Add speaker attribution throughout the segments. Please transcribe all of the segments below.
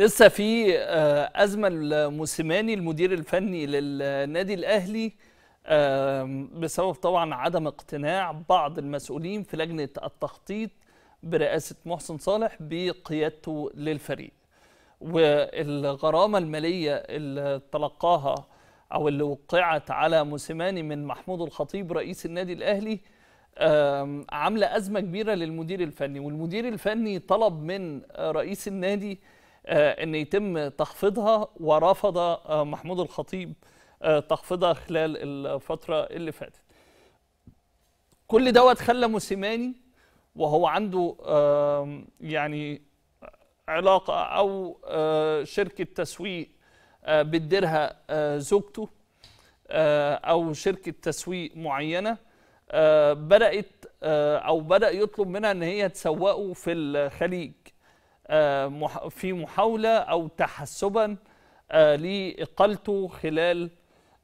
Speaker 1: لسه في آه، أزمة الموسماني المدير الفني للنادي الأهلي بسبب طبعا عدم اقتناع بعض المسؤولين في لجنة التخطيط برئاسة محسن صالح بقيادته للفريق والغرامة المالية اللي تلقاها أو اللي وقعت على موسيماني من محمود الخطيب رئيس النادي الأهلي عاملة أزمة كبيرة للمدير الفني والمدير الفني طلب من رئيس النادي آه، ان يتم تخفيضها ورفض آه، محمود الخطيب آه، تخفيضها خلال الفتره اللي فاتت كل دوت خلى موسيماني وهو عنده يعني علاقه او شركه تسويق بتديرها زوجته او شركه تسويق معينه بدات او بدا يطلب منها ان هي تسوقه في الخليج آه، في محاولة أو تحسبا آه، لإقالته خلال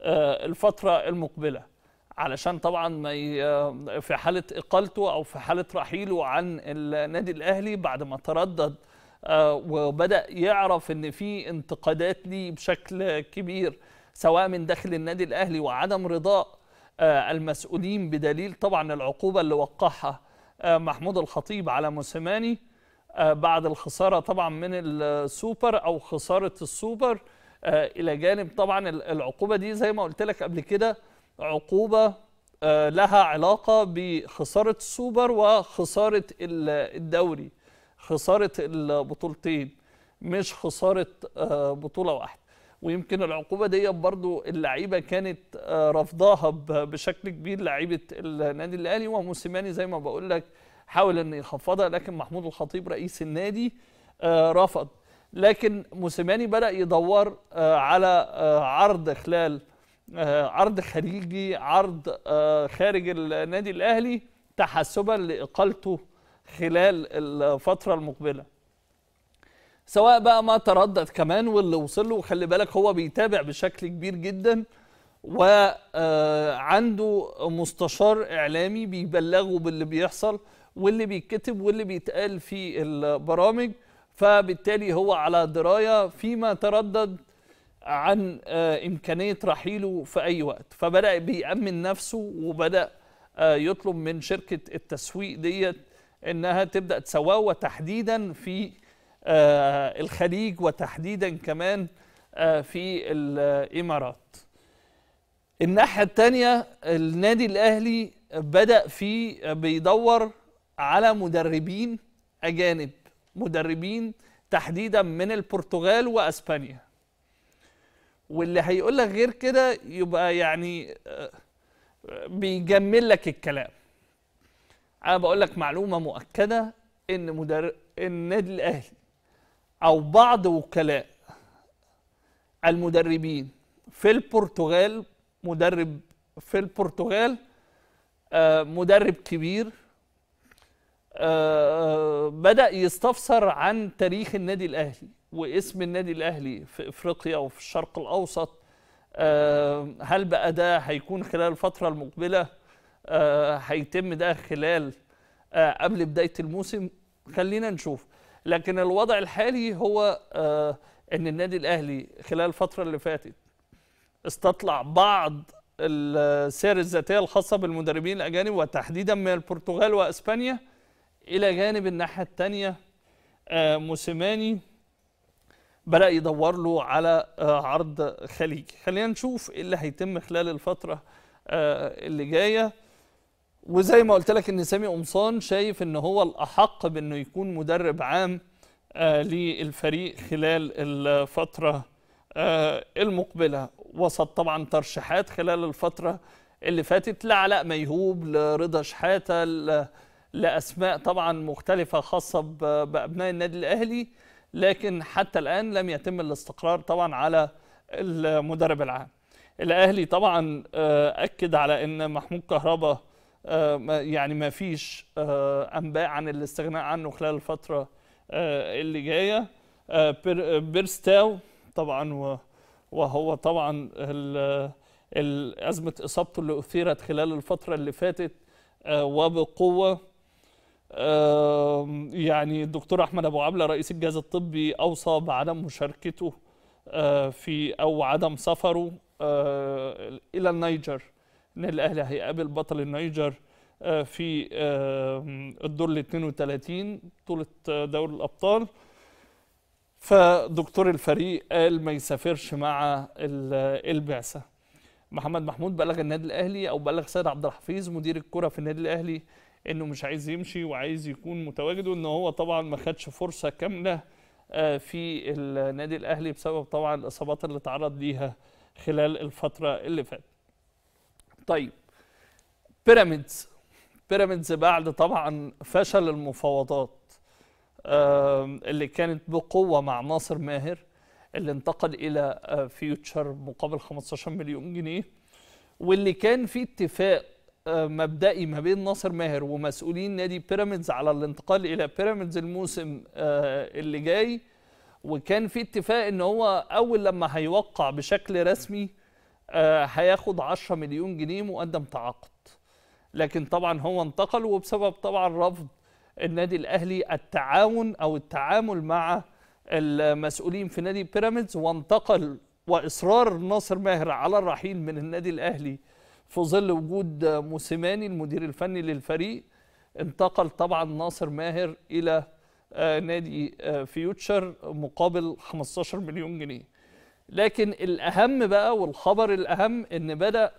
Speaker 1: آه، الفترة المقبلة علشان طبعا ما في حالة إقالته أو في حالة رحيله عن النادي الأهلي بعد ما تردد وبدأ يعرف أن في انتقادات ليه بشكل كبير سواء من داخل النادي الأهلي وعدم رضاء المسؤولين بدليل طبعا العقوبة اللي وقعها محمود الخطيب على موسيماني آه، بعد الخساره طبعا من السوبر او خساره السوبر آه، الى جانب طبعا العقوبه دي زي ما قلت لك قبل كده عقوبه آه، لها علاقه بخساره السوبر وخساره الدوري خساره البطولتين مش خساره بطوله واحده ويمكن العقوبه دي برضو اللعيبه كانت رفضاها بشكل كبير لعيبه النادي الاهلي وموسيماني زي ما بقول لك حاول ان يخفضها لكن محمود الخطيب رئيس النادي آه، رفض لكن موسيماني بدا يدور آه، على آه، عرض خلال عرض خارجي عرض خارج النادي الاهلي تحسبا لاقالته خلال الفتره المقبله سواء بقى ما تردد كمان واللي وصل له وخلي بالك هو بيتابع بشكل كبير جدا وعنده آه، مستشار اعلامي بيبلغه باللي بيحصل واللي بيتكتب واللي بيتقال في البرامج فبالتالي هو على درايه فيما تردد عن آه، امكانيه رحيله في اي وقت فبدا بيامن نفسه وبدا آه، يطلب من شركه التسويق ديت انها تبدا تسواه وتحديدا في الخليج وتحديدا كمان في الامارات الناحية التانية النادي الأهلي بدأ فيه بيدور على مدربين أجانب مدربين تحديدا من البرتغال وأسبانيا واللي هيقول لك غير كده يبقى يعني آه، بيجمل لك الكلام انا بقول لك معلومه مؤكده ان مدر... النادي الاهلي او بعض وكلاء المدربين في البرتغال مدرب في البرتغال آه، مدرب كبير آه، آه، بدأ يستفسر عن تاريخ النادي الأهلي واسم النادي الأهلي في إفريقيا وفي الشرق الأوسط هل بقى ده هيكون خلال الفترة المقبلة هيتم ده خلال قبل بداية الموسم خلينا نشوف لكن الوضع الحالي هو أن النادي الأهلي خلال الفترة اللي فاتت استطلع بعض السير الذاتيه الخاصه بالمدربين الاجانب وتحديدا من البرتغال واسبانيا الى جانب الناحيه الثانيه آه، موسيماني بدا يدور له على آه، عرض خليجي خلينا نشوف ايه اللي هيتم خلال الفتره آه، اللي جايه وزي ما قلت لك ان سامي قمصان شايف ان هو الاحق بانه يكون مدرب عام للفريق خلال الفتره المقبله وسط طبعا ترشيحات خلال الفترة اللي فاتت لعلاء ميهوب لرضا شحاتة لأسماء طبعا مختلفة خاصة بأبناء النادي الأهلي لكن حتى الآن لم يتم الاستقرار طبعا على المدرب العام الأهلي طبعا آه، أكد على أن محمود كهربا آه، يعني ما فيش آه، أنباء عن الاستغناء عنه خلال الفترة اللي جاية بيرستاو طبعا وهو طبعا أزمة إصابته اللي أثيرت خلال الفترة اللي فاتت آه، وبقوة يعني الدكتور أحمد أبو عبلة رئيس الجهاز الطبي أوصى بعدم مشاركته آه، في أو عدم سفره آه، إلى النيجر إن الأهلي هيقابل بطل النيجر في الدور ال 32 بطولة دوري الأبطال فدكتور الفريق قال ما يسافرش مع البعثه محمد محمود بلغ النادي الاهلي او بلغ سيد عبد الحفيظ مدير الكره في النادي الاهلي انه مش عايز يمشي وعايز يكون متواجد وان هو طبعا ما خدش فرصه كامله آه، في النادي الاهلي بسبب طبعا الاصابات اللي تعرض ليها خلال الفتره اللي فاتت. طيب بيراميدز بيراميدز بعد طبعا فشل المفاوضات اللي كانت بقوة مع ناصر ماهر اللي انتقل إلى فيوتشر آه، مقابل 15 مليون جنيه واللي كان في اتفاق آه، مبدئي ما بين ناصر ماهر ومسؤولين نادي بيراميدز على الانتقال إلى بيراميدز الموسم آه، اللي جاي وكان في اتفاق ان هو اول لما هيوقع بشكل رسمي هياخد 10 مليون جنيه مقدم تعاقد لكن طبعا هو انتقل وبسبب طبعا رفض النادي الاهلي التعاون او التعامل مع المسؤولين في نادي بيراميدز وانتقل واصرار ناصر ماهر على الرحيل من النادي الاهلي في ظل وجود موسيماني المدير الفني للفريق انتقل طبعا ناصر ماهر الى نادي فيوتشر مقابل 15 مليون جنيه لكن الاهم بقى والخبر الاهم ان بدا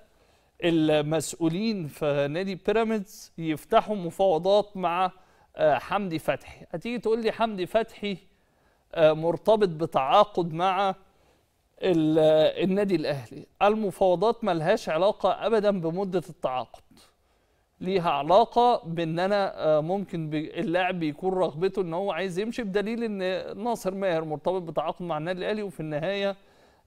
Speaker 1: المسؤولين في نادي بيراميدز يفتحوا مفاوضات مع آه، حمدي فتحي هتيجي تقول لي حمدي فتحي آه، مرتبط بتعاقد مع آه، النادي الاهلي المفاوضات ملهاش علاقه ابدا بمده التعاقد ليها علاقه بان انا ممكن اللاعب بيكون رغبته ان هو عايز يمشي بدليل ان ناصر ماهر مرتبط بتعاقد مع النادي الاهلي وفي النهايه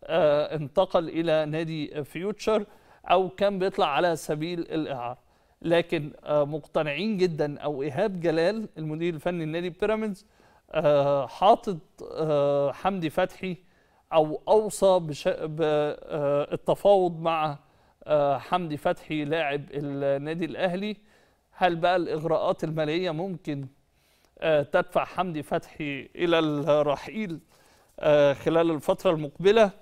Speaker 1: انتقل الى نادي فيوتشر او كان بيطلع على سبيل الاعاره لكن آه، مقتنعين جدا او ايهاب جلال المدير الفني لنادي بيراميدز آه، حاطط آه، حمدي فتحي او اوصى بالتفاوض مع حمدي فتحي لاعب النادي الاهلي هل بقى الاغراءات الماليه ممكن تدفع حمدي فتحي الى الرحيل خلال الفتره المقبله